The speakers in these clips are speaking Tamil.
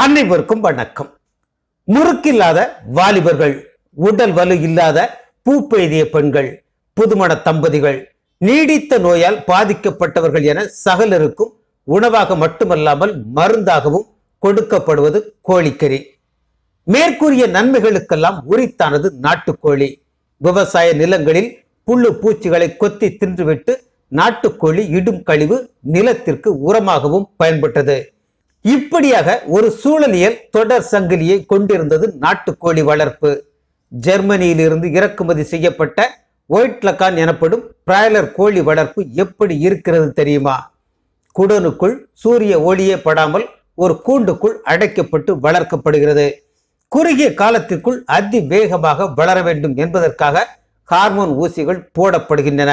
அனைவருக்கும் வணக்கம் முறுக்கில்லாத வாலிபர்கள் உடல் வலு இல்லாத பூப்பெய்திய பெண்கள் புதுமண தம்பதிகள் நீடித்த நோயால் பாதிக்கப்பட்டவர்கள் என சகலருக்கும் உணவாக மட்டுமல்லாமல் மருந்தாகவும் கொடுக்கப்படுவது கோழிக்கறி மேற்கூறிய நன்மைகளுக்கெல்லாம் உரித்தானது நாட்டுக்கோழி விவசாய நிலங்களில் புல்லு பூச்சிகளை கொத்தி தின்றுவிட்டு நாட்டுக்கோழி இடும் கழிவு நிலத்திற்கு உரமாகவும் பயன்பட்டது இப்படியாக ஒரு சூழலியல் தொடர் சங்கிலியை கொண்டிருந்தது நாட்டுக்கோழி வளர்ப்பு ஜெர்மனியிலிருந்து இறக்குமதி செய்யப்பட்ட ஒயிட் எனப்படும் பிராய்லர் கோழி வளர்ப்பு எப்படி இருக்கிறது தெரியுமா குடனுக்குள் சூரிய ஒளியே படாமல் ஒரு கூண்டுக்குள் அடைக்கப்பட்டு வளர்க்கப்படுகிறது குறுகிய காலத்திற்குள் அதி வேகமாக வளர வேண்டும் என்பதற்காக ஹார்மோன் ஊசிகள் போடப்படுகின்றன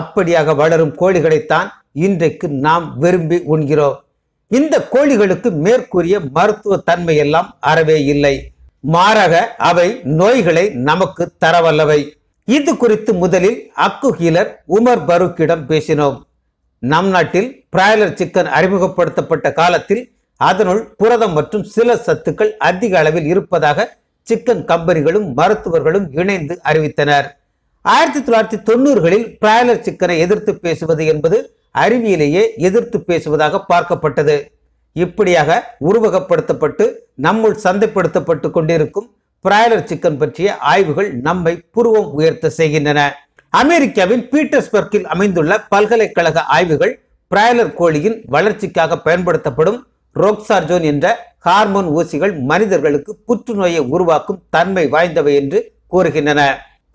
அப்படியாக வளரும் கோழிகளைத்தான் இன்றைக்கு நாம் விரும்பி உண்கிறோம் இந்த கோழிகளுக்கு மேற்கூறிய மருத்துவ தன்மை எல்லாம் அறவே இல்லை மாறாக அவை நோய்களை நமக்கு தரவல்லவை இது குறித்து முதலில் அக்கு ஹீலர் உமர் பருக்கிடம் பேசினோம் நம் நாட்டில் பிராய்லர் சிக்கன் அறிமுகப்படுத்தப்பட்ட காலத்தில் அதனுள் புரதம் மற்றும் சில சத்துக்கள் அதிக அளவில் இருப்பதாக சிக்கன் கம்பெனிகளும் மருத்துவர்களும் இணைந்து அறிவித்தனர் ஆயிரத்தி தொள்ளாயிரத்தி தொண்ணூறுகளில் பிராய்லர் சிக்கனை எதிர்த்து பேசுவது என்பது அறிவியலையே எதிர்த்து பேசுவதாக பார்க்கப்பட்டது இப்படியாக உருவகப்படுத்தப்பட்டு நம்முள் சந்தைப்படுத்தப்பட்டு கொண்டிருக்கும் பிராய்லர் சிக்கன் பற்றிய ஆய்வுகள் நம்மை புருவம் உயர்த்த செய்கின்றன அமெரிக்காவின் பீட்டர்ஸ்பர்க்கில் அமைந்துள்ள பல்கலைக்கழக ஆய்வுகள் பிராய்லர் கோழியின் வளர்ச்சிக்காக பயன்படுத்தப்படும் ரோக்சார்ஜோன் என்ற ஹார்மோன் ஊசிகள் மனிதர்களுக்கு புற்றுநோயை உருவாக்கும் தன்மை வாய்ந்தவை என்று கூறுகின்றன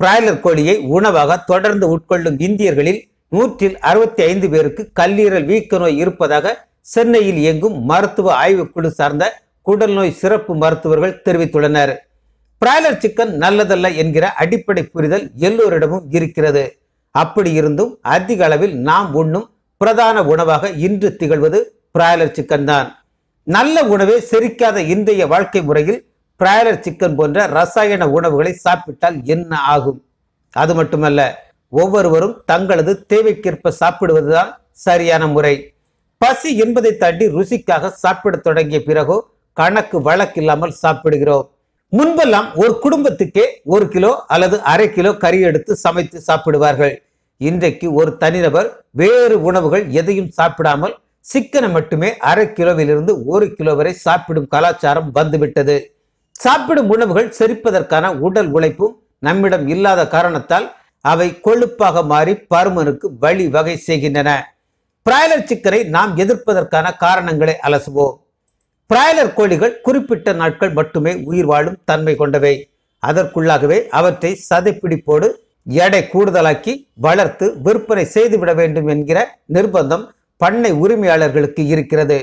பிராய்லர் கோழியை உணவாக தொடர்ந்து உட்கொள்ளும் இந்தியர்களில் நூற்றில் அறுபத்தி ஐந்து பேருக்கு கல்லீரல் வீக்க நோய் இருப்பதாக சென்னையில் இயங்கும் மருத்துவ ஆய்வுக்குழு சார்ந்த குடல் நோய் சிறப்பு மருத்துவர்கள் தெரிவித்துள்ளனர் பிராய்லர் சிக்கன் நல்லதல்ல என்கிற அடிப்படை புரிதல் எல்லோரிடமும் இருக்கிறது அப்படி இருந்தும் அதிக அளவில் நாம் உண்ணும் பிரதான உணவாக இன்று திகழ்வது பிராய்லர் சிக்கன் தான் நல்ல உணவே செரிக்காத இன்றைய வாழ்க்கை முறையில் பிராய்லர் சிக்கன் போன்ற ரசாயன உணவுகளை சாப்பிட்டால் என்ன ஆகும் அது மட்டுமல்ல ஒவ்வொருவரும் தங்களது தேவைக்கேற்ப சாப்பிடுவதுதான் சரியான முறை பசி என்பதை தாண்டி ருசிக்காக சாப்பிட தொடங்கிய பிறகோ கணக்கு வழக்கில்லாமல் சாப்பிடுகிறோம் முன்பெல்லாம் ஒரு குடும்பத்துக்கே ஒரு கிலோ அல்லது அரை கிலோ கறி எடுத்து சமைத்து சாப்பிடுவார்கள் இன்றைக்கு ஒரு தனிநபர் வேறு உணவுகள் எதையும் சாப்பிடாமல் சிக்கனை மட்டுமே அரை கிலோவிலிருந்து ஒரு கிலோ வரை சாப்பிடும் கலாச்சாரம் வந்துவிட்டது சாப்பிடும் உணவுகள் செரிப்பதற்கான உடல் உழைப்பும் நம்மிடம் இல்லாத காரணத்தால் அவை கொழுப்பாக மாறி பருமனுக்கு வழி வகை செய்கின்றன பிராய்லர் சிக்கரை நாம் எதிர்ப்பதற்கான காரணங்களை அலசுவோம் பிராய்லர் கோழிகள் குறிப்பிட்ட நாட்கள் மட்டுமே உயிர் வாழும் தன்மை கொண்டவை அதற்குள்ளாகவே அவற்றை சதைப்பிடிப்போடு எடை கூடுதலாக்கி வளர்த்து விற்பனை செய்துவிட வேண்டும் என்கிற நிர்பந்தம் பண்ணை உரிமையாளர்களுக்கு இருக்கிறது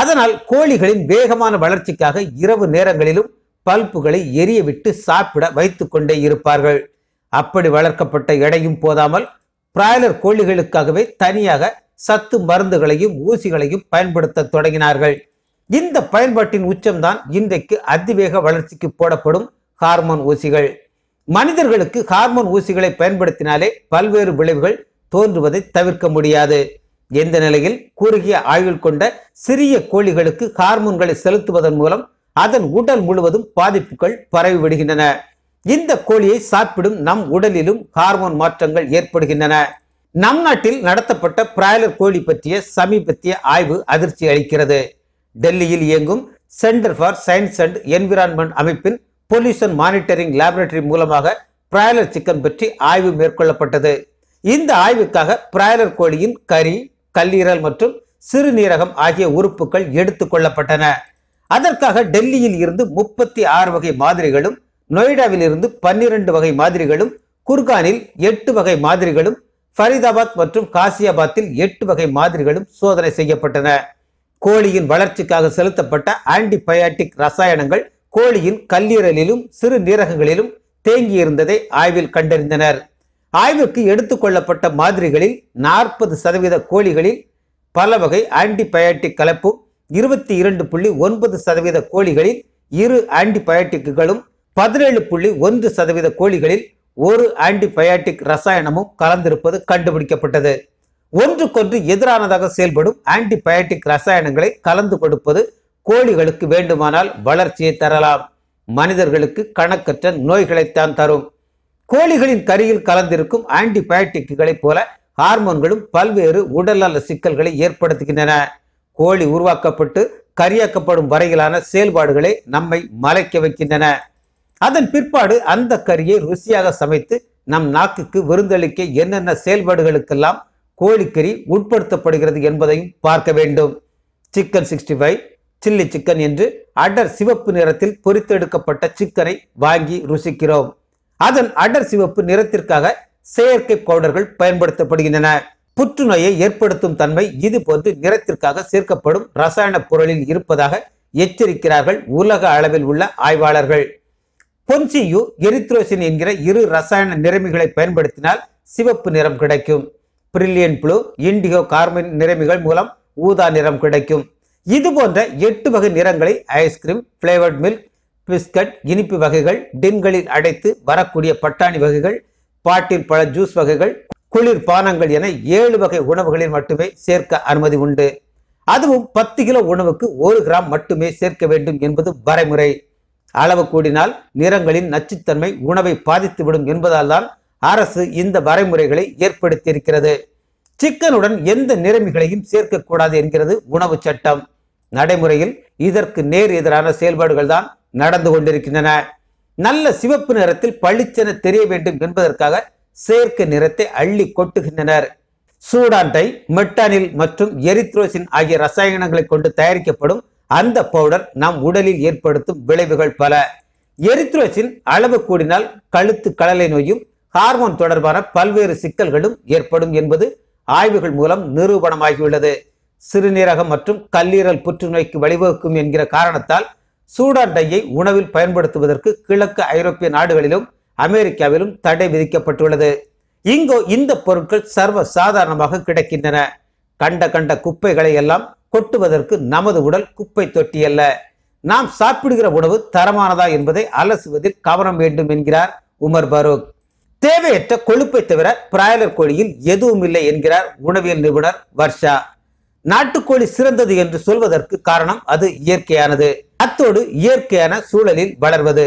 அதனால் கோழிகளின் வேகமான வளர்ச்சிக்காக இரவு நேரங்களிலும் பல்புகளை எரியவிட்டு சாப்பிட வைத்துக்கொண்டே கொண்டே இருப்பார்கள் அப்படி வளர்க்கப்பட்ட எடையும் போதாமல் பிராய்லர் கோழிகளுக்காகவே தனியாக சத்து மருந்துகளையும் ஊசிகளையும் பயன்படுத்த தொடங்கினார்கள் இந்த பயன்பாட்டின் உச்சம்தான் இன்றைக்கு அதிவேக வளர்ச்சிக்கு போடப்படும் ஹார்மோன் ஊசிகள் மனிதர்களுக்கு ஹார்மோன் ஊசிகளை பயன்படுத்தினாலே பல்வேறு விளைவுகள் தோன்றுவதை தவிர்க்க முடியாது எந்த நிலையில் குறுகிய ஆயுள் கொண்ட சிறிய கோழிகளுக்கு ஹார்மோன்களை செலுத்துவதன் மூலம் அதன் உடல் முழுவதும் பாதிப்புகள் பரவி விடுகின்றன இந்த கோழியை சாப்பிடும் நம் உடலிலும் ஹார்மோன் மாற்றங்கள் ஏற்படுகின்றன நம் நாட்டில் நடத்தப்பட்ட பிராய்லர் கோழி பற்றிய சமீபத்திய ஆய்வு அதிர்ச்சி அளிக்கிறது டெல்லியில் இயங்கும் centre for science and environment அமைப்பின் பொல்யூஷன் மானிட்டரிங் லேபரட்டரி மூலமாக பிராய்லர் சிக்கன் பற்றி ஆய்வு மேற்கொள்ளப்பட்டது இந்த ஆய்வுக்காக பிராய்லர் கோழியின் கறி கல்லீரல் மற்றும் சிறுநீரகம் ஆகிய உறுப்புகள் எடுத்துக்கொள்ளப்பட்டன கொள்ளப்பட்டன அதற்காக டெல்லியில் இருந்து முப்பத்தி ஆறு வகை மாதிரிகளும் நொய்டாவிலிருந்து பன்னிரண்டு வகை மாதிரிகளும் குர்கானில் எட்டு வகை மாதிரிகளும் ஃபரிதாபாத் மற்றும் காசியாபாத்தில் எட்டு வகை மாதிரிகளும் சோதனை செய்யப்பட்டன கோழியின் வளர்ச்சிக்காக செலுத்தப்பட்ட ஆன்டிபயாட்டிக் ரசாயனங்கள் கோழியின் கல்லீரலிலும் சிறு நீரகங்களிலும் தேங்கியிருந்ததை ஆய்வில் கண்டறிந்தனர் ஆய்வுக்கு எடுத்துக்கொள்ளப்பட்ட மாதிரிகளில் நாற்பது சதவீத கோழிகளில் பல வகை ஆன்டிபயாட்டிக் கலப்பும் இருபத்தி இரண்டு புள்ளி ஒன்பது சதவீத கோழிகளில் இரு ஆன்டிபயாட்டிக்குகளும் பதினேழு புள்ளி ஒன்று சதவீத கோழிகளில் ஒரு ஆன்டிபயாட்டிக் ரசாயனமும் கலந்திருப்பது கண்டுபிடிக்கப்பட்டது ஒன்றுக்கொன்று எதிரானதாக செயல்படும் ஆன்டிபயாட்டிக் ரசாயனங்களை கலந்து கொடுப்பது கோழிகளுக்கு வேண்டுமானால் வளர்ச்சியை தரலாம் மனிதர்களுக்கு கணக்கற்ற நோய்களைத்தான் தரும் கோழிகளின் கரியில் கலந்திருக்கும் ஆன்டிபயாட்டிக்குகளைப் போல ஹார்மோன்களும் பல்வேறு உடல்நல சிக்கல்களை ஏற்படுத்துகின்றன கோழி உருவாக்கப்பட்டு கரியாக்கப்படும் வரையிலான செயல்பாடுகளை நம்மை மலைக்க வைக்கின்றன அதன் பிற்பாடு அந்த கறியை ருசியாக சமைத்து நம் நாக்குக்கு விருந்தளிக்க என்னென்ன செயல்பாடுகளுக்கெல்லாம் கோழிக்கறி உட்படுத்தப்படுகிறது என்பதையும் பார்க்க வேண்டும் chicken sixty five chilli chicken என்று அடர் சிவப்பு நிறத்தில் பொறித்தெடுக்கப்பட்ட சிக்கனை வாங்கி ருசிக்கிறோம் அதன் அடர் சிவப்பு நிறத்திற்காக செயற்கை பவுடர்கள் பயன்படுத்தப்படுகின்றன புற்றுநோயை ஏற்படுத்தும் தன்மை இது போன்று நிறத்திற்காக சேர்க்கப்படும் ரசாயன பொருளில் இருப்பதாக எச்சரிக்கிறார்கள் உலக அளவில் உள்ள ஆய்வாளர்கள் பொன்சியு எரித்ரோசின் என்கிற இரு ரசாயன நிறமிகளை பயன்படுத்தினால் சிவப்பு நிறம் கிடைக்கும் பிரில்லியன் ப்ளூ இண்டிகோ கார்மின் நிறமிகள் மூலம் ஊதா நிறம் கிடைக்கும் இது போன்ற எட்டு வகை நிறங்களை ஐஸ்கிரீம் ஃப்ளேவர்ட் மில்க் பிஸ்கட் இனிப்பு வகைகள் டின்களில் அடைத்து வரக்கூடிய பட்டாணி வகைகள் பாட்டில் பழ ஜூஸ் வகைகள் குளிர் பானங்கள் என ஏழு வகை உணவுகளில் மட்டுமே சேர்க்க அனுமதி உண்டு அதுவும் பத்து கிலோ உணவுக்கு ஒரு கிராம் மட்டுமே சேர்க்க வேண்டும் என்பது வரைமுறை அளவு கூடினால் நிறங்களின் நச்சுத்தன்மை உணவை பாதித்துவிடும் என்பதால் தான் அரசு இந்த வரைமுறைகளை ஏற்படுத்தியிருக்கிறது சிக்கனுடன் எந்த நிறமிகளையும் சேர்க்கக்கூடாது என்கிறது உணவு சட்டம் நடைமுறையில் இதற்கு நேர் எதிரான செயல்பாடுகள் தான் நடந்து கொண்டிருக்கின்றன நல்ல சிவப்பு நிறத்தில் பளிச்சென தெரிய வேண்டும் என்பதற்காக செயற்கை நிறத்தை அள்ளி கொட்டுகின்றனர் சூடான்டை மெட்டானில் மற்றும் எரித்ரோசின் ஆகிய ரசாயனங்களை கொண்டு தயாரிக்கப்படும் அந்த பவுடர் நம் உடலில் ஏற்படுத்தும் விளைவுகள் பல எரித்ரோசின் அளவு கூடினால் கழுத்து கடலை நோயும் ஹார்மோன் தொடர்பான பல்வேறு சிக்கல்களும் ஏற்படும் என்பது ஆய்வுகள் மூலம் நிரூபணமாகியுள்ளது சிறுநீரகம் மற்றும் கல்லீரல் புற்றுநோய்க்கு வழிவகுக்கும் என்கிற காரணத்தால் சூடான் டையை உணவில் பயன்படுத்துவதற்கு கிழக்கு ஐரோப்பிய நாடுகளிலும் அமெரிக்காவிலும் தடை விதிக்கப்பட்டுள்ளது இங்கோ இந்த பொருட்கள் சர்வ சாதாரணமாக கிடைக்கின்றன கண்ட கண்ட குப்பைகளை எல்லாம் கொட்டுவதற்கு நமது உடல் குப்பை தொட்டி அல்ல நாம் சாப்பிடுகிற உணவு தரமானதா என்பதை அலசுவதில் கவனம் வேண்டும் என்கிறார் உமர் பரூக் தேவையற்ற கொழுப்பை தவிர பிராய்லர் கோழியில் எதுவும் இல்லை என்கிறார் உணவியல் நிபுணர் வர்ஷா நாட்டுக்கோழி சிறந்தது என்று சொல்வதற்கு காரணம் அது இயற்கையானது அத்தோடு இயற்கையான சூழலில் வளர்வது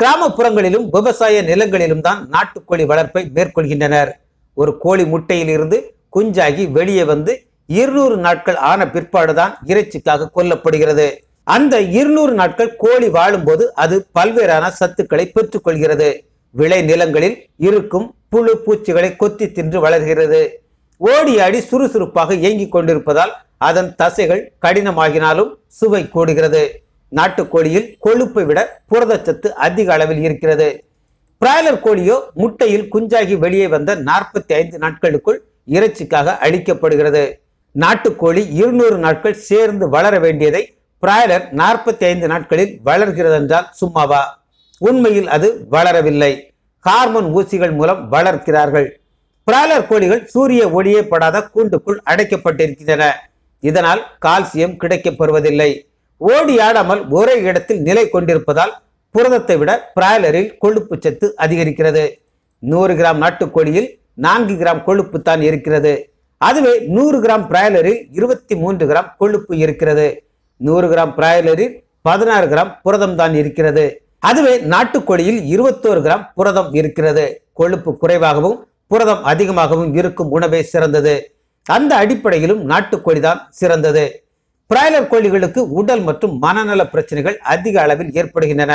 கிராமப்புறங்களிலும் விவசாய நிலங்களிலும் தான் நாட்டுக்கோழி வளர்ப்பை மேற்கொள்கின்றனர் ஒரு கோழி முட்டையில் இருந்து குஞ்சாகி வெளியே வந்து இருநூறு நாட்கள் ஆன பிற்பாடுதான் இறைச்சிக்காக கொல்லப்படுகிறது அந்த இருநூறு நாட்கள் கோழி வாழும்போது அது பல்வேறான சத்துக்களை பெற்றுக்கொள்கிறது விளை நிலங்களில் இருக்கும் புழு பூச்சிகளை கொத்தி தின்று வளர்கிறது ஓடியாடி சுறுசுறுப்பாக இயங்கிக் கொண்டிருப்பதால் அதன் தசைகள் கடினமாகினாலும் சுவை கூடுகிறது நாட்டுக்கோழியில் கொழுப்பை விட புரதச்சத்து அதிக அளவில் இருக்கிறது பிராய்லர் கோழியோ முட்டையில் குஞ்சாகி வெளியே வந்த நாற்பத்தி ஐந்து நாட்களுக்குள் இறைச்சிக்காக அழிக்கப்படுகிறது நாட்டுக்கோழி இருநூறு நாட்கள் சேர்ந்து வளர வேண்டியதை பிராய்லர் நாற்பத்தி ஐந்து நாட்களில் வளர்கிறது என்றால் சும்மாவா உண்மையில் அது வளரவில்லை ஹார்மோன் ஊசிகள் மூலம் வளர்க்கிறார்கள் பிராய்லர் கோழிகள் சூரிய ஒளியே படாத கூண்டுக்குள் அடைக்கப்பட்டிருக்கின்றன இதனால் கால்சியம் கிடைக்கப்படுவதில்லை ஓடி ஆடாமல் ஒரே இடத்தில் நிலை கொண்டிருப்பதால் புரதத்தை விட பிராய்லரில் கொழுப்பு சத்து அதிகரிக்கிறது நூறு கிராம் நாட்டுக்கோழியில் நான்கு கிராம் கொழுப்பு தான் இருக்கிறது அதுவே நூறு கிராம் பிராய்லரில் இருபத்தி மூன்று கிராம் கொழுப்பு இருக்கிறது நூறு கிராம் பிராய்லரில் பதினாறு கிராம் புரதம் தான் இருக்கிறது அதுவே நாட்டுக்கோழியில் இருபத்தோரு கிராம் புரதம் இருக்கிறது கொழுப்பு குறைவாகவும் புரதம் அதிகமாகவும் இருக்கும் உணவே சிறந்தது அந்த அடிப்படையிலும் நாட்டுக்கோழி தான் சிறந்தது பிராய்லர் கோழிகளுக்கு உடல் மற்றும் மனநல பிரச்சனைகள் அதிக அளவில் ஏற்படுகின்றன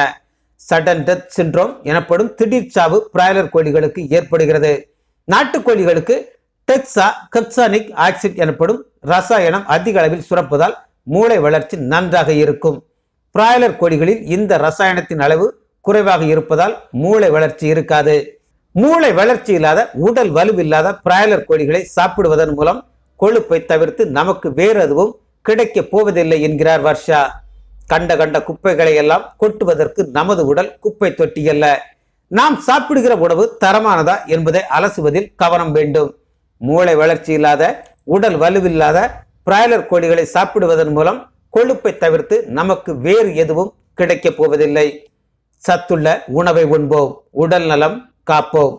சடன் டெத் சின்ரோம் எனப்படும் திடீர் சாவு பிராய்லர் கோழிகளுக்கு ஏற்படுகிறது நாட்டுக்கோழிகளுக்கு டெக்ஸா கெப்சானிக் ஆக்சிட் எனப்படும் ரசாயனம் அதிக அளவில் சுரப்பதால் மூளை வளர்ச்சி நன்றாக இருக்கும் பிராய்லர் கோழிகளில் இந்த ரசாயனத்தின் அளவு குறைவாக இருப்பதால் மூளை வளர்ச்சி இருக்காது மூளை வளர்ச்சி இல்லாத உடல் வலுவில்லாத பிராய்லர் கோழிகளை சாப்பிடுவதன் மூலம் கொழுப்பை தவிர்த்து நமக்கு வேறு எதுவும் கிடைக்கப் போவதில்லை என்கிறார் வர்ஷா கண்ட கண்ட குப்பைகளை எல்லாம் கொட்டுவதற்கு நமது உடல் குப்பை தொட்டியல்ல நாம் சாப்பிடுகிற உணவு தரமானதா என்பதை அலசுவதில் கவனம் வேண்டும் மூளை வளர்ச்சி இல்லாத உடல் வலுவில்லாத பிராய்லர் கோழிகளை சாப்பிடுவதன் மூலம் கொழுப்பை தவிர்த்து நமக்கு வேறு எதுவும் கிடைக்கப் போவதில்லை சத்துள்ள உணவை உண்போம் உடல் நலம் காப்போம்